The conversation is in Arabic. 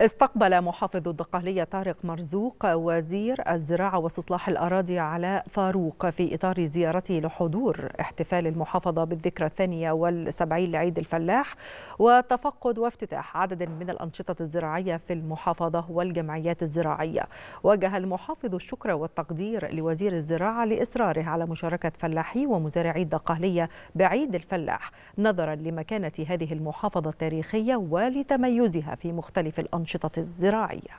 استقبل محافظ الدقهلية طارق مرزوق وزير الزراعة واستصلاح الأراضي علاء فاروق في إطار زيارته لحضور احتفال المحافظة بالذكرى الثانية والسبعين لعيد الفلاح وتفقد وافتتاح عدد من الأنشطة الزراعية في المحافظة والجمعيات الزراعية وجه المحافظ الشكر والتقدير لوزير الزراعة لإصراره على مشاركة فلاحي ومزارعي الدقهلية بعيد الفلاح نظرا لمكانة هذه المحافظة التاريخية ولتميزها في مختلف الأنشطة الأنشطة الزراعية